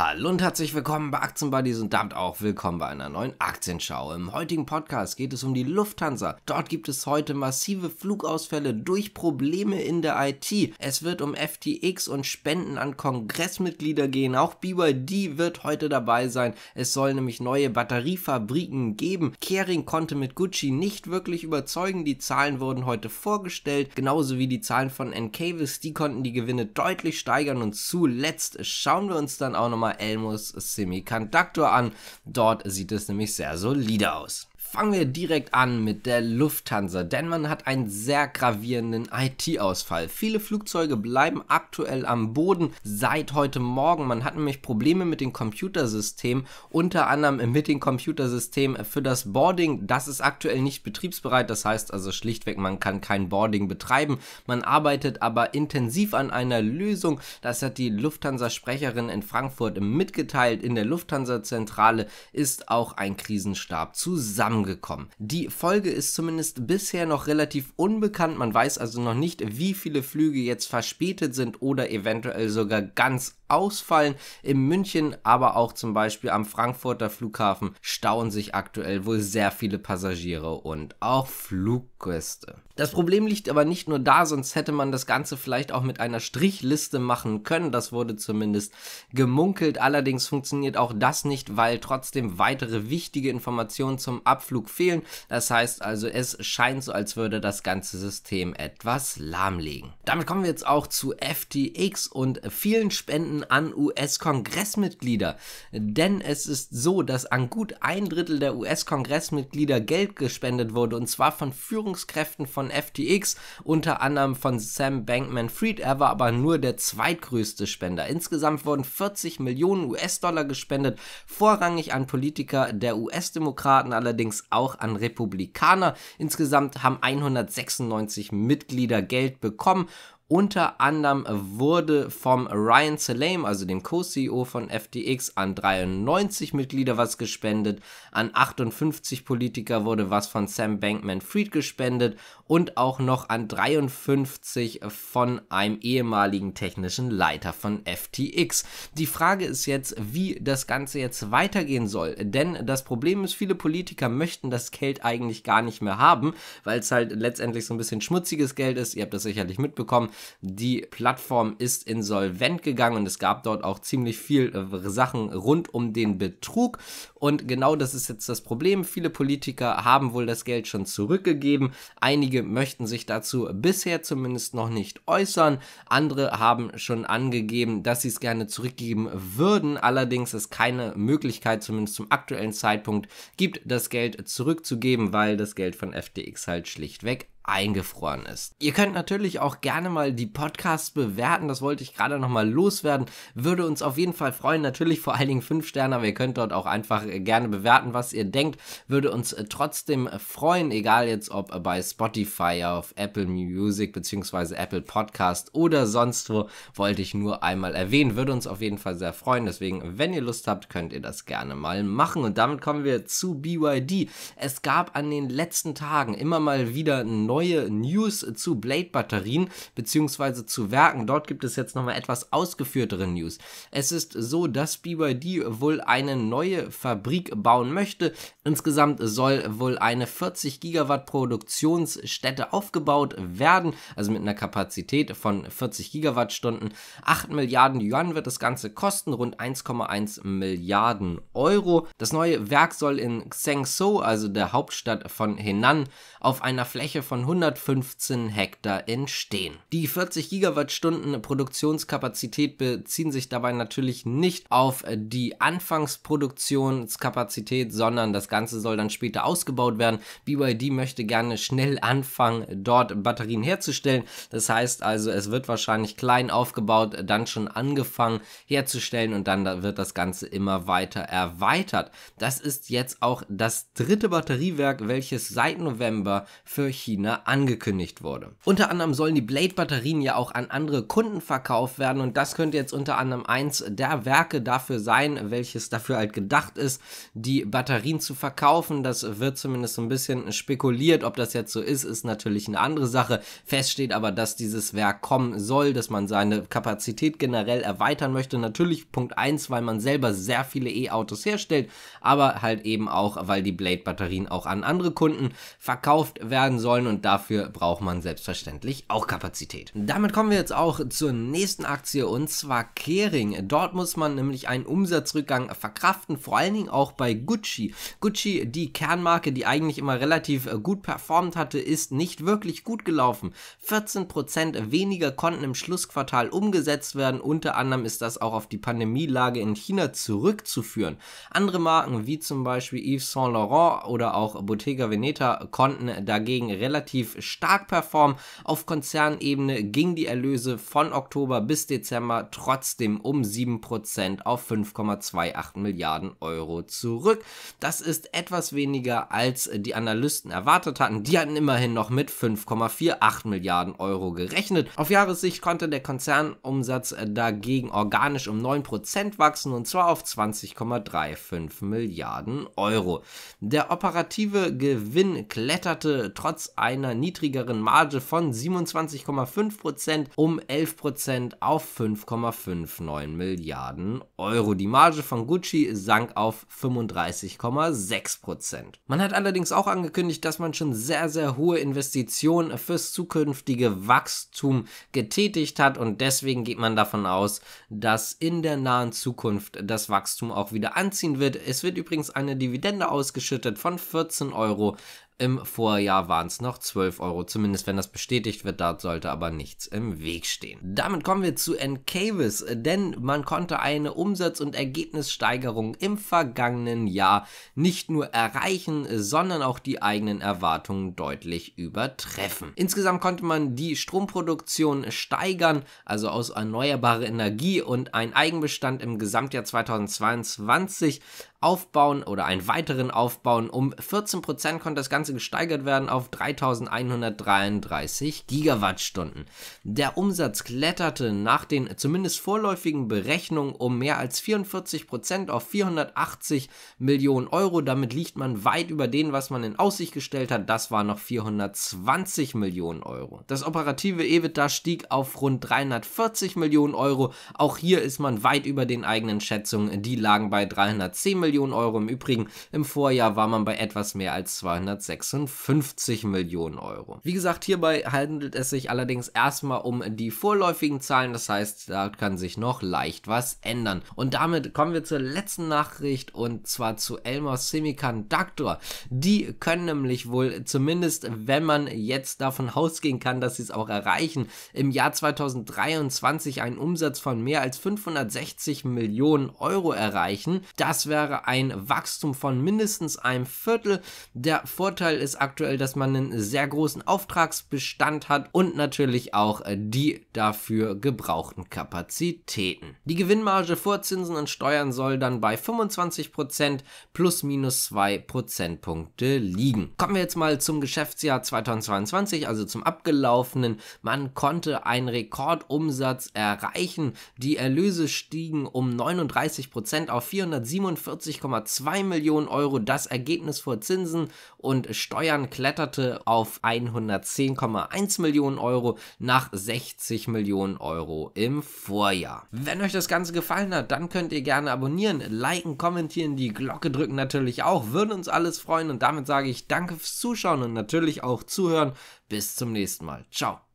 Hallo und herzlich willkommen bei Aktienbuddies und damit auch willkommen bei einer neuen Aktienschau. Im heutigen Podcast geht es um die Lufthansa. Dort gibt es heute massive Flugausfälle durch Probleme in der IT. Es wird um FTX und Spenden an Kongressmitglieder gehen. Auch BYD wird heute dabei sein. Es soll nämlich neue Batteriefabriken geben. Kering konnte mit Gucci nicht wirklich überzeugen. Die Zahlen wurden heute vorgestellt, genauso wie die Zahlen von Encavis. Die konnten die Gewinne deutlich steigern und zuletzt schauen wir uns dann auch nochmal Firma Elmos Semiconductor an. Dort sieht es nämlich sehr solide aus. Fangen wir direkt an mit der Lufthansa, denn man hat einen sehr gravierenden IT-Ausfall. Viele Flugzeuge bleiben aktuell am Boden seit heute Morgen. Man hat nämlich Probleme mit dem Computersystem, unter anderem mit dem Computersystem für das Boarding. Das ist aktuell nicht betriebsbereit, das heißt also schlichtweg, man kann kein Boarding betreiben. Man arbeitet aber intensiv an einer Lösung. Das hat die Lufthansa-Sprecherin in Frankfurt mitgeteilt. In der Lufthansa-Zentrale ist auch ein Krisenstab zusammen zusammengekommen. Die Folge ist zumindest bisher noch relativ unbekannt. Man weiß also noch nicht, wie viele Flüge jetzt verspätet sind oder eventuell sogar ganz ausfallen. In München, aber auch zum Beispiel am Frankfurter Flughafen stauen sich aktuell wohl sehr viele Passagiere und auch Fluggäste. Das Problem liegt aber nicht nur da, sonst hätte man das Ganze vielleicht auch mit einer Strichliste machen können. Das wurde zumindest gemunkelt. Allerdings funktioniert auch das nicht, weil trotzdem weitere wichtige Informationen zum Abflug fehlen. Das heißt also, es scheint so, als würde das ganze System etwas lahmlegen. Damit kommen wir jetzt auch zu FTX und vielen Spenden Spenden an US-Kongressmitglieder. Denn es ist so, dass an gut ein Drittel der US-Kongressmitglieder Geld gespendet wurde und zwar von Führungskräften von FTX, unter anderem von Sam Bankman Fried. Er war aber nur der zweitgrößte Spender. Insgesamt wurden 40 Millionen US-Dollar gespendet, vorrangig an Politiker der US-Demokraten, allerdings auch an Republikaner. Insgesamt haben 196 Mitglieder Geld bekommen unter anderem wurde vom Ryan Salame, also dem Co-CEO von FTX, an 93 Mitglieder was gespendet, an 58 Politiker wurde was von Sam Bankman-Fried gespendet und auch noch an 53 von einem ehemaligen technischen Leiter von FTX. Die Frage ist jetzt, wie das Ganze jetzt weitergehen soll, denn das Problem ist, viele Politiker möchten das Geld eigentlich gar nicht mehr haben, weil es halt letztendlich so ein bisschen schmutziges Geld ist. Ihr habt das sicherlich mitbekommen die Plattform ist insolvent gegangen und es gab dort auch ziemlich viel äh, Sachen rund um den Betrug. Und genau das ist jetzt das Problem. Viele Politiker haben wohl das Geld schon zurückgegeben. Einige möchten sich dazu bisher zumindest noch nicht äußern. Andere haben schon angegeben, dass sie es gerne zurückgeben würden. Allerdings ist keine Möglichkeit, zumindest zum aktuellen Zeitpunkt, gibt, das Geld zurückzugeben, weil das Geld von FTX halt schlichtweg eingefroren ist. Ihr könnt natürlich auch gerne mal die Podcasts bewerten, das wollte ich gerade nochmal loswerden. Würde uns auf jeden Fall freuen, natürlich vor allen Dingen 5 Sterne, aber ihr könnt dort auch einfach äh, gerne bewerten, was ihr denkt. Würde uns äh, trotzdem äh, freuen, egal jetzt ob bei Spotify, auf Apple Music bzw. Apple Podcast oder sonst wo, wollte ich nur einmal erwähnen. Würde uns auf jeden Fall sehr freuen, deswegen, wenn ihr Lust habt, könnt ihr das gerne mal machen. Und damit kommen wir zu BYD. Es gab an den letzten Tagen immer mal wieder einen neuen neue News zu Blade-Batterien bzw. zu Werken. Dort gibt es jetzt nochmal etwas ausgeführtere News. Es ist so, dass BYD wohl eine neue Fabrik bauen möchte. Insgesamt soll wohl eine 40 Gigawatt Produktionsstätte aufgebaut werden, also mit einer Kapazität von 40 Gigawattstunden. 8 Milliarden Yuan wird das Ganze kosten, rund 1,1 Milliarden Euro. Das neue Werk soll in Xangzhou, also der Hauptstadt von Henan, auf einer Fläche von 115 Hektar entstehen. Die 40 Gigawattstunden Produktionskapazität beziehen sich dabei natürlich nicht auf die Anfangsproduktionskapazität, sondern das Ganze soll dann später ausgebaut werden. BYD möchte gerne schnell anfangen, dort Batterien herzustellen. Das heißt also, es wird wahrscheinlich klein aufgebaut, dann schon angefangen herzustellen und dann wird das Ganze immer weiter erweitert. Das ist jetzt auch das dritte Batteriewerk, welches seit November für China angekündigt wurde. Unter anderem sollen die Blade-Batterien ja auch an andere Kunden verkauft werden und das könnte jetzt unter anderem eins der Werke dafür sein, welches dafür halt gedacht ist, die Batterien zu verkaufen. Das wird zumindest so ein bisschen spekuliert. Ob das jetzt so ist, ist natürlich eine andere Sache. Fest steht aber, dass dieses Werk kommen soll, dass man seine Kapazität generell erweitern möchte. Natürlich Punkt 1, weil man selber sehr viele E-Autos herstellt, aber halt eben auch, weil die Blade-Batterien auch an andere Kunden verkauft werden sollen und dafür braucht man selbstverständlich auch Kapazität. Damit kommen wir jetzt auch zur nächsten Aktie und zwar Kering. Dort muss man nämlich einen Umsatzrückgang verkraften, vor allen Dingen auch bei Gucci. Gucci, die Kernmarke, die eigentlich immer relativ äh, gut performt hatte, ist nicht wirklich gut gelaufen. 14% weniger konnten im Schlussquartal umgesetzt werden. Unter anderem ist das auch auf die Pandemielage in China zurückzuführen. Andere Marken wie zum Beispiel Yves Saint Laurent oder auch Bottega Veneta konnten dagegen relativ relativ stark performen. Auf Konzernebene ging die Erlöse von Oktober bis Dezember trotzdem um 7% auf 5,28 Milliarden Euro zurück. Das ist etwas weniger als die Analysten erwartet hatten. Die hatten immerhin noch mit 5,48 Milliarden Euro gerechnet. Auf Jahressicht konnte der Konzernumsatz dagegen organisch um 9% wachsen und zwar auf 20,35 Milliarden Euro. Der operative Gewinn kletterte trotz ein einer niedrigeren Marge von 27,5% um 11% auf 5,59 Milliarden Euro. Die Marge von Gucci sank auf 35,6%. Man hat allerdings auch angekündigt, dass man schon sehr, sehr hohe Investitionen fürs zukünftige Wachstum getätigt hat und deswegen geht man davon aus, dass in der nahen Zukunft das Wachstum auch wieder anziehen wird. Es wird übrigens eine Dividende ausgeschüttet von 14 Euro im Vorjahr waren es noch 12 Euro, zumindest wenn das bestätigt wird, da sollte aber nichts im Weg stehen. Damit kommen wir zu Encavis, denn man konnte eine Umsatz- und Ergebnissteigerung im vergangenen Jahr nicht nur erreichen, sondern auch die eigenen Erwartungen deutlich übertreffen. Insgesamt konnte man die Stromproduktion steigern, also aus erneuerbarer Energie und ein Eigenbestand im Gesamtjahr 2022 aufbauen oder einen weiteren aufbauen. Um 14% konnte das Ganze gesteigert werden auf 3133 Gigawattstunden. Der Umsatz kletterte nach den zumindest vorläufigen Berechnungen um mehr als 44% auf 480 Millionen Euro. Damit liegt man weit über dem, was man in Aussicht gestellt hat. Das war noch 420 Millionen Euro. Das operative EBITDA stieg auf rund 340 Millionen Euro. Auch hier ist man weit über den eigenen Schätzungen. Die lagen bei 310 Millionen Millionen Euro. Im Übrigen, im Vorjahr war man bei etwas mehr als 256 Millionen Euro. Wie gesagt, hierbei handelt es sich allerdings erstmal um die vorläufigen Zahlen, das heißt, da kann sich noch leicht was ändern. Und damit kommen wir zur letzten Nachricht und zwar zu Elmer Semiconductor. Die können nämlich wohl, zumindest wenn man jetzt davon ausgehen kann, dass sie es auch erreichen, im Jahr 2023 einen Umsatz von mehr als 560 Millionen Euro erreichen. Das wäre ein Wachstum von mindestens einem Viertel. Der Vorteil ist aktuell, dass man einen sehr großen Auftragsbestand hat und natürlich auch äh, die dafür gebrauchten Kapazitäten. Die Gewinnmarge vor Zinsen und Steuern soll dann bei 25% plus minus 2 Prozentpunkte liegen. Kommen wir jetzt mal zum Geschäftsjahr 2022, also zum abgelaufenen. Man konnte einen Rekordumsatz erreichen. Die Erlöse stiegen um 39% auf 447 50,2 Millionen Euro. Das Ergebnis vor Zinsen und Steuern kletterte auf 110,1 Millionen Euro nach 60 Millionen Euro im Vorjahr. Wenn euch das Ganze gefallen hat, dann könnt ihr gerne abonnieren, liken, kommentieren, die Glocke drücken natürlich auch. Würden uns alles freuen und damit sage ich danke fürs Zuschauen und natürlich auch zuhören. Bis zum nächsten Mal. Ciao.